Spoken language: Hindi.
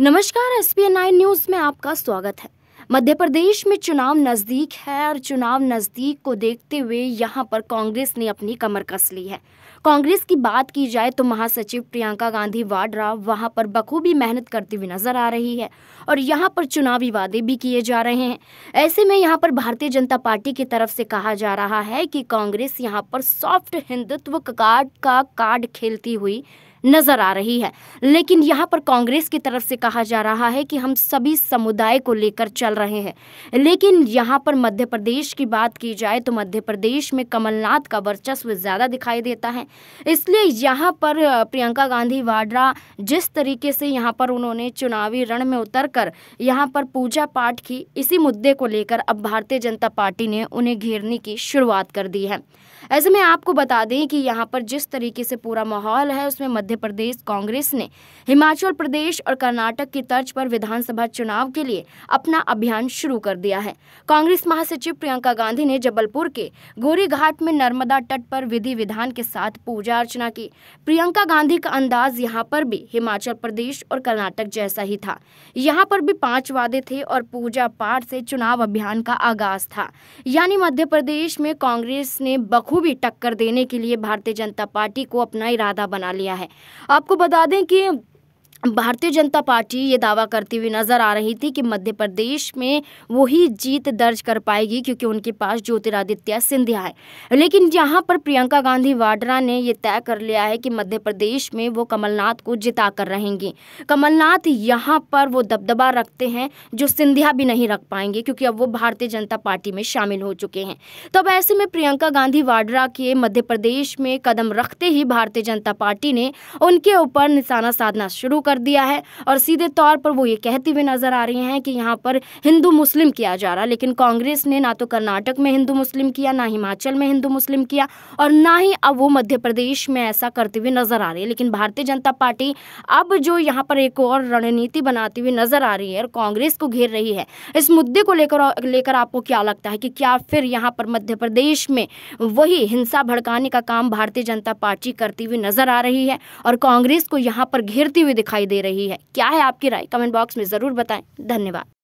नमस्कार एस पी न्यूज में आपका स्वागत है मध्य प्रदेश में चुनाव नज़दीक है और चुनाव नज़दीक को देखते हुए यहाँ पर कांग्रेस ने अपनी कमर कस ली है कांग्रेस की बात की जाए तो महासचिव प्रियंका गांधी वाड्रा वहाँ पर बखूबी मेहनत करती हुई नजर आ रही है और यहाँ पर चुनावी वादे भी किए जा रहे हैं ऐसे में यहाँ पर भारतीय जनता पार्टी की तरफ से कहा जा रहा है कि कांग्रेस यहाँ पर सॉफ्ट हिंदुत्व कार्ड का कार्ड खेलती हुई नजर आ रही है लेकिन यहाँ पर कांग्रेस की तरफ से कहा जा रहा है कि हम सभी समुदाय को लेकर चल रहे हैं लेकिन यहाँ पर मध्य प्रदेश की बात की जाए तो मध्य प्रदेश में कमलनाथ का वर्चस्व ज़्यादा दिखाई देता है इसलिए यहाँ पर प्रियंका गांधी वाड्रा जिस तरीके से यहाँ पर उन्होंने चुनावी रण में उतर कर यहाँ पर पूजा पाठ की इसी मुद्दे को लेकर अब भारतीय जनता पार्टी ने उन्हें घेरने की शुरुआत कर दी है ऐसे में आपको बता दें कि यहाँ पर जिस तरीके से पूरा माहौल है उसमें मध्य प्रदेश कांग्रेस ने हिमाचल प्रदेश और कर्नाटक की तर्ज पर विधानसभा चुनाव के लिए अपना अभियान शुरू कर दिया है कांग्रेस महासचिव प्रियंका गांधी ने जबलपुर के गोरी घाट में नर्मदा तट पर विधि विधान के साथ पूजा अर्चना की प्रियंका गांधी का अंदाज यहाँ पर भी हिमाचल प्रदेश और कर्नाटक जैसा ही था यहाँ पर भी पांच वादे थे और पूजा पाठ से चुनाव अभियान का आगाज था यानी मध्य प्रदेश में कांग्रेस ने बखूबी टक्कर देने के लिए भारतीय जनता पार्टी को अपना इरादा बना लिया है आपको बता दें कि भारतीय जनता पार्टी ये दावा करती हुई नज़र आ रही थी कि मध्य प्रदेश में वही जीत दर्ज कर पाएगी क्योंकि उनके पास ज्योतिरादित्य सिंधिया है लेकिन यहाँ पर प्रियंका गांधी वाड्रा ने ये तय कर लिया है कि मध्य प्रदेश में वो कमलनाथ को जिता कर रहेंगी कमलनाथ यहाँ पर वो दबदबा रखते हैं जो सिंधिया भी नहीं रख पाएंगे क्योंकि अब वो भारतीय जनता पार्टी में शामिल हो चुके हैं तो अब ऐसे में प्रियंका गांधी वाड्रा के मध्य प्रदेश में कदम रखते ही भारतीय जनता पार्टी ने उनके ऊपर निशाना साधना शुरू कर दिया है और सीधे तौर पर वो ये कहती हुई नज़र आ रही हैं कि यहाँ पर हिंदू मुस्लिम किया जा रहा लेकिन कांग्रेस ने ना तो कर्नाटक में हिंदू मुस्लिम किया ना हिमाचल में हिंदू मुस्लिम किया और ना ही अब वो मध्य प्रदेश में ऐसा करते हुए नज़र आ रही है लेकिन भारतीय जनता पार्टी अब जो यहाँ पर एक और रणनीति बनाती हुई नज़र आ रही है और कांग्रेस को घेर रही है इस मुद्दे को लेकर लेकर आपको क्या लगता है कि क्या फिर यहाँ पर मध्य प्रदेश में वही हिंसा भड़काने का काम भारतीय जनता पार्टी करती हुई नज़र आ रही है और कांग्रेस को यहाँ पर घेरती हुई दिखाई दिखाई दे रही है क्या है आपकी राय कमेंट बॉक्स में ज़रूर बताएं धन्यवाद